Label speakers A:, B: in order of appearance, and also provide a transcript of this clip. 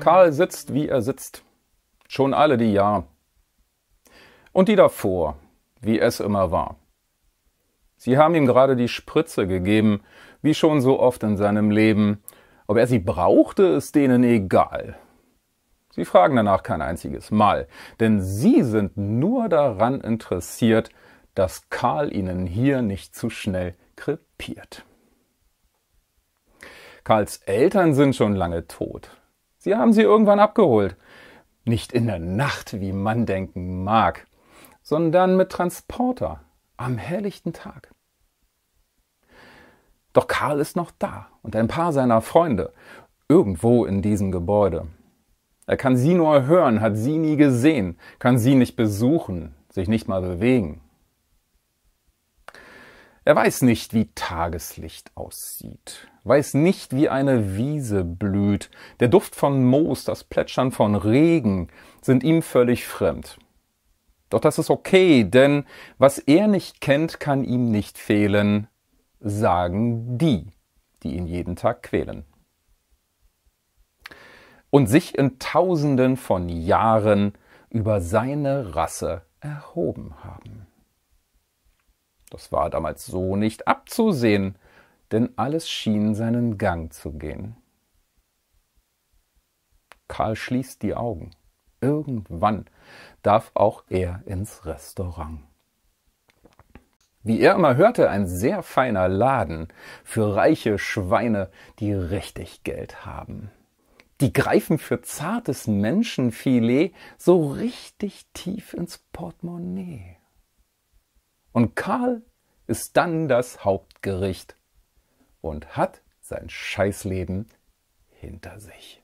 A: Karl sitzt, wie er sitzt, schon alle die Jahr. Und die davor, wie es immer war. Sie haben ihm gerade die Spritze gegeben, wie schon so oft in seinem Leben. Ob er sie brauchte, ist denen egal. Sie fragen danach kein einziges Mal, denn sie sind nur daran interessiert, dass Karl ihnen hier nicht zu schnell krepiert. Karls Eltern sind schon lange tot. Sie haben sie irgendwann abgeholt. Nicht in der Nacht, wie man denken mag, sondern mit Transporter am helllichten Tag. Doch Karl ist noch da und ein paar seiner Freunde irgendwo in diesem Gebäude. Er kann sie nur hören, hat sie nie gesehen, kann sie nicht besuchen, sich nicht mal bewegen. Er weiß nicht, wie Tageslicht aussieht, weiß nicht, wie eine Wiese blüht. Der Duft von Moos, das Plätschern von Regen sind ihm völlig fremd. Doch das ist okay, denn was er nicht kennt, kann ihm nicht fehlen, sagen die, die ihn jeden Tag quälen. Und sich in Tausenden von Jahren über seine Rasse erhoben haben. Das war damals so nicht abzusehen, denn alles schien seinen Gang zu gehen. Karl schließt die Augen. Irgendwann darf auch er ins Restaurant. Wie er immer hörte, ein sehr feiner Laden für reiche Schweine, die richtig Geld haben. Die greifen für zartes Menschenfilet so richtig tief ins Portemonnaie. Und Karl ist dann das Hauptgericht und hat sein Scheißleben hinter sich.